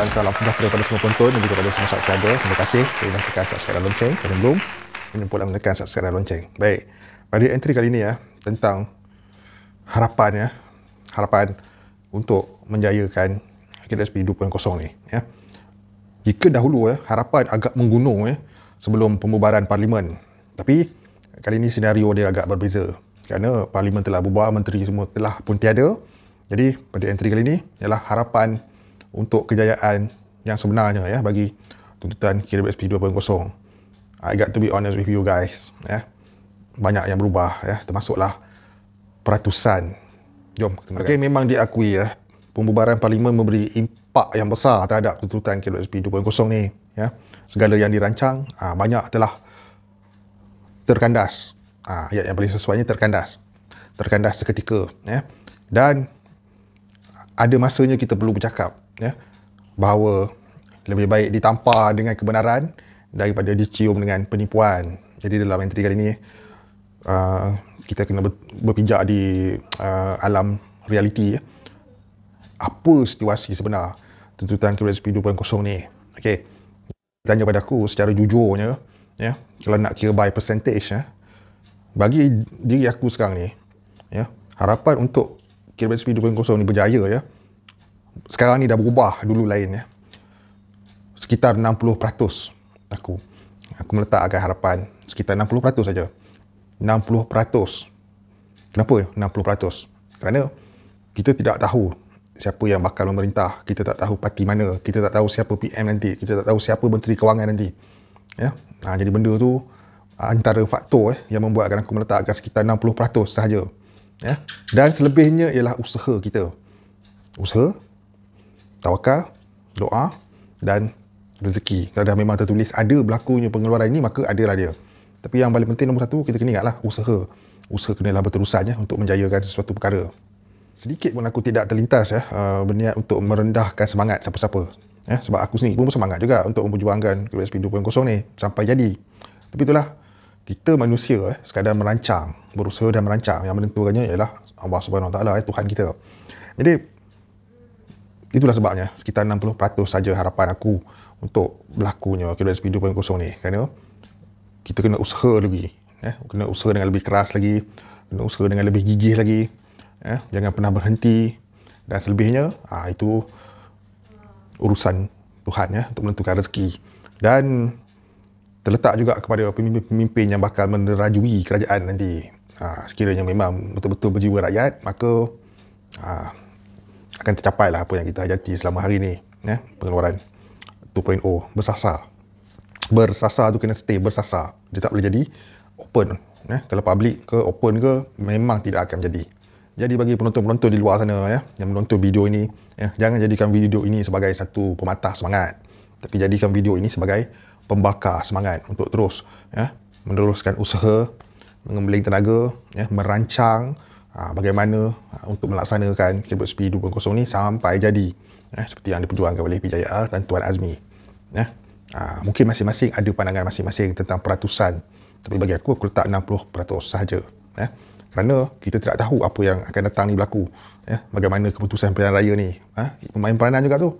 dan salam sejahtera kepada semua penonton dan juga kepada semua subscriber. Terima kasih kerana tekan subscribe dan lonceng. Kalau belum, jangan pula menekan subscribe dan lonceng. Baik. Pada entry kali ini ya tentang harapan ya. Harapan untuk menjayakan KDSP 2.0 ni ya. Jika dahulu ya harapan agak menggunung ya sebelum pembubaran parlimen. Tapi kali ini senario dia agak berbeza kerana parlimen telah bubar, menteri semua telah pun tiada. Jadi pada entry kali ini ialah harapan untuk kejayaan yang sebenarnya ya bagi tuntutan KWSP 2.0. I got to be honest with you guys, ya. Banyak yang berubah ya, termasuklah peratusan. Jom. Okey, okay, memang diakui ya, pembubaran parlimen memberi impak yang besar terhadap tuntutan KWSP 2.0 ni, ya. Segala yang dirancang, aa, ah, banyak telah terkandas. Ah, ayat yang paling sesuainya terkandas. Terkandas seketika, ya. Dan ada masanya kita perlu bercakap ya bahawa lebih baik ditampar dengan kebenaran daripada dicium dengan penipuan. Jadi dalam entry kali ini uh, kita kena berpijak di uh, alam realiti ya. Apa situasi sebenar tuntutan KWSP 2.0 ni? Okey. Tanya pada aku secara jujurnya ya, kalau nak kira by percentage ya. Bagi diri aku sekarang ni ya, harapan untuk KWSP 2.0 ni berjaya ya sekarang ni dah berubah dulu lain ya. Sekitar 60% aku aku meletakkan harapan sekitar 60% saja. 60%. Kenapa 60%? Kerana kita tidak tahu siapa yang bakal memerintah, kita tak tahu parti mana, kita tak tahu siapa PM nanti, kita tak tahu siapa menteri kewangan nanti. Ya. Ha, jadi benda tu ha, antara faktor eh, yang membuatkan aku meletakkan sekitar 60% sahaja. Ya. Dan selebihnya ialah usaha kita. Usaha tawakal, doa dan rezeki. Kalau dah memang tertulis ada berlakunya pengeluaran ini, maka adalah dia. Tapi yang paling penting nombor satu, kita kena ingatlah usaha. Usaha kenalah berterusan ya, untuk menjayakan sesuatu perkara. Sedikit pun aku tidak terlintas ya, uh, berniat untuk merendahkan semangat siapa-siapa. Ya, sebab aku sendiri pun semangat juga untuk memperjuangkan KBSP 2.0 ni sampai jadi. Tapi itulah, kita manusia eh, sekadar merancang, berusaha dan merancang. Yang menentukannya ialah Allah SWT, eh, Tuhan kita. Jadi, itulah sebabnya sekitar 60% saja harapan aku untuk berlakunya KWSP 2.0 ni kerana ya. kita kena usaha lagi eh? kena usaha dengan lebih keras lagi kena usaha dengan lebih gigih lagi eh? jangan pernah berhenti dan selebihnya ha, itu urusan Tuhan ya, untuk menentukan rezeki dan terletak juga kepada pemimpin-pemimpin yang bakal menerajui kerajaan nanti ha, sekiranya memang betul-betul berjiwa rakyat maka ha, akan tercapai lah apa yang kita ajati selama hari ni eh, pengeluaran 2.0 bersasar bersasar tu kena stay bersasar dia tak boleh jadi open eh, kalau public ke open ke memang tidak akan jadi jadi bagi penonton-penonton di luar sana ya yang menonton video ini eh, jangan jadikan video ini sebagai satu pematah semangat tapi jadikan video ini sebagai pembakar semangat untuk terus ya meneruskan usaha mengembeling tenaga ya merancang Ah, bagaimana ah, untuk melaksanakan Kibut SPI 2.0 ni sampai jadi eh, seperti yang diperjuangkan oleh PJIR dan Tuan Azmi eh, ah, mungkin masing-masing ada pandangan masing-masing tentang peratusan tapi bagi aku aku letak 60% sahaja eh, kerana kita tidak tahu apa yang akan datang ni berlaku eh, bagaimana keputusan pilihan raya ni eh, pemain peranan juga tu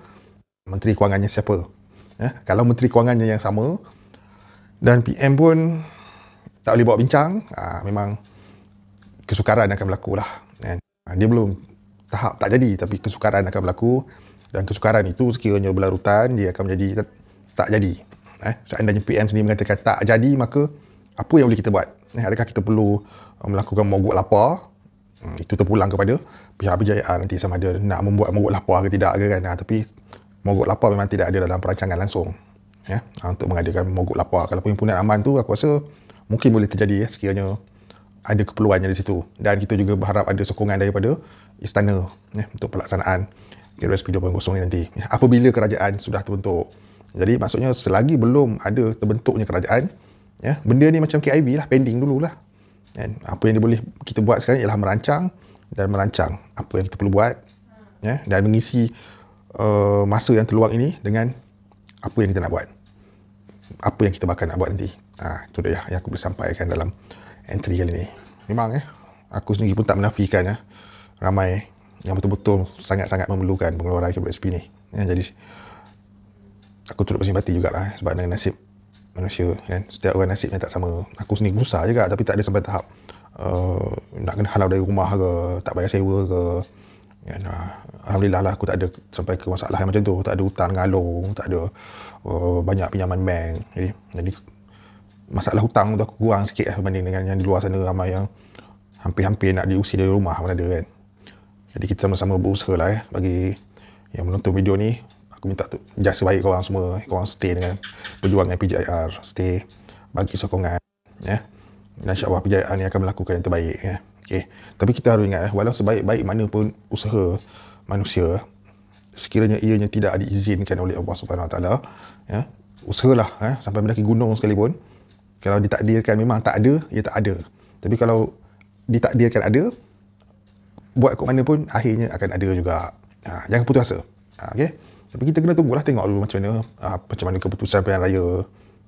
menteri kewangannya siapa eh, kalau menteri kewangannya yang sama dan PM pun tak boleh bawa bincang aa, memang kesukaran akan berlaku lah. Uh, dia belum tahap tak jadi tapi kesukaran akan berlaku dan kesukaran itu sekiranya berlarutan dia akan menjadi tak, tak jadi. Eh? Seandainya PM sendiri mengatakan tak jadi maka apa yang boleh kita buat? Eh, adakah kita perlu uh, melakukan mogok lapar? Hmm, itu terpulang kepada pihak berjaya nanti sama ada nak membuat mogok lapar ke tidak ke kan. Ha, tapi mogok lapar memang tidak ada dalam perancangan langsung. Ya, ha, untuk mengadakan mogok lapar. Kalau pun impunan aman tu aku rasa mungkin boleh terjadi ya, sekiranya ada keperluannya di situ dan kita juga berharap ada sokongan daripada istana ya, untuk pelaksanaan KRSP 2.0 ni nanti ya, apabila kerajaan sudah terbentuk jadi maksudnya selagi belum ada terbentuknya kerajaan ya, benda ni macam KIV lah pending dulu lah dan apa yang boleh kita buat sekarang ialah merancang dan merancang apa yang kita perlu buat ya, dan mengisi uh, masa yang terluang ini dengan apa yang kita nak buat apa yang kita bakal nak buat nanti ha, itu dia yang aku boleh sampaikan dalam entry kali ni memang eh aku sendiri pun tak menafikan eh ramai yang betul-betul sangat-sangat memerlukan pengeluaran KWSP ni ya, jadi aku turut bersimpati jugalah eh, sebab dengan nasib manusia kan setiap orang nasibnya tak sama aku sendiri susah juga tapi tak ada sampai tahap uh, nak kena halau dari rumah ke tak bayar sewa ke kan, uh, Alhamdulillah lah aku tak ada sampai ke masalah yang macam tu tak ada hutang ngalung tak ada uh, banyak pinjaman bank jadi, jadi masalah hutang tu aku kurang sikit lah berbanding dengan yang di luar sana ramai yang hampir-hampir nak diusir dari rumah mana ada kan jadi kita sama-sama berusaha lah eh bagi yang menonton video ni aku minta tu jasa baik korang semua eh, korang stay dengan berjuang dengan PJIR stay bagi sokongan ya eh. dan insyaAllah PJIR ni akan melakukan yang terbaik ya eh. Okay. tapi kita harus ingat eh, walau sebaik-baik mana pun usaha manusia sekiranya ianya tidak diizinkan oleh Allah Subhanahu Wa Taala ya usahalah eh, sampai mendaki gunung sekalipun kalau ditakdirkan memang tak ada ia ya tak ada tapi kalau ditakdirkan ada buat kat mana pun akhirnya akan ada juga ha, jangan putus asa ha, okay? tapi kita kena tunggulah tengok dulu macam mana ha, macam mana keputusan pilihan raya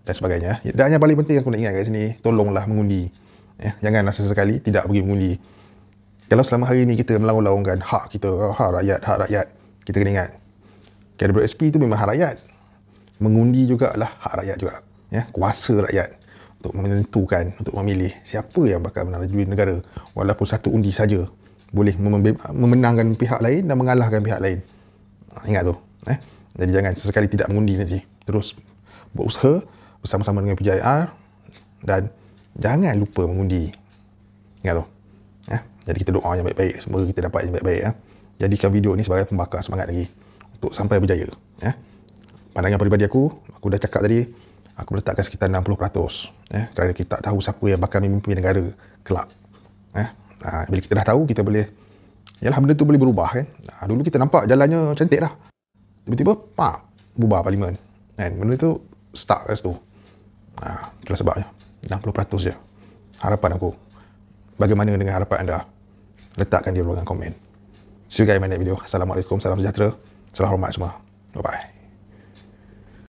dan sebagainya ya. dan yang paling penting aku nak ingat kat sini tolonglah mengundi ya, jangan rasa sekali tidak pergi mengundi kalau selama hari ni kita melawang-lawangkan hak kita oh, hak rakyat hak rakyat kita kena ingat Kalibur SP itu memang hak rakyat mengundi juga adalah hak rakyat juga ya, kuasa rakyat untuk menentukan untuk memilih siapa yang bakal menajui negara walaupun satu undi saja boleh memenangkan pihak lain dan mengalahkan pihak lain ha, ingat tu eh? jadi jangan sesekali tidak mengundi nanti terus buat usaha bersama-sama dengan PJR dan jangan lupa mengundi ingat tu eh? jadi kita doa yang baik-baik semoga kita dapat yang baik-baik eh? jadikan video ni sebagai pembakar semangat lagi untuk sampai berjaya eh? pandangan peribadi aku aku dah cakap tadi aku letakkan sekitar 60% eh, ya. kerana kita tak tahu siapa yang bakal memimpin negara kelak eh, uh, bila kita dah tahu kita boleh yalah benda tu boleh berubah kan uh, dulu kita nampak jalannya cantik lah tiba-tiba pa, berubah parlimen kan benda tu start kat situ uh, itulah sebabnya 60% je harapan aku bagaimana dengan harapan anda letakkan di ruangan komen see you guys video assalamualaikum salam sejahtera salam hormat semua bye bye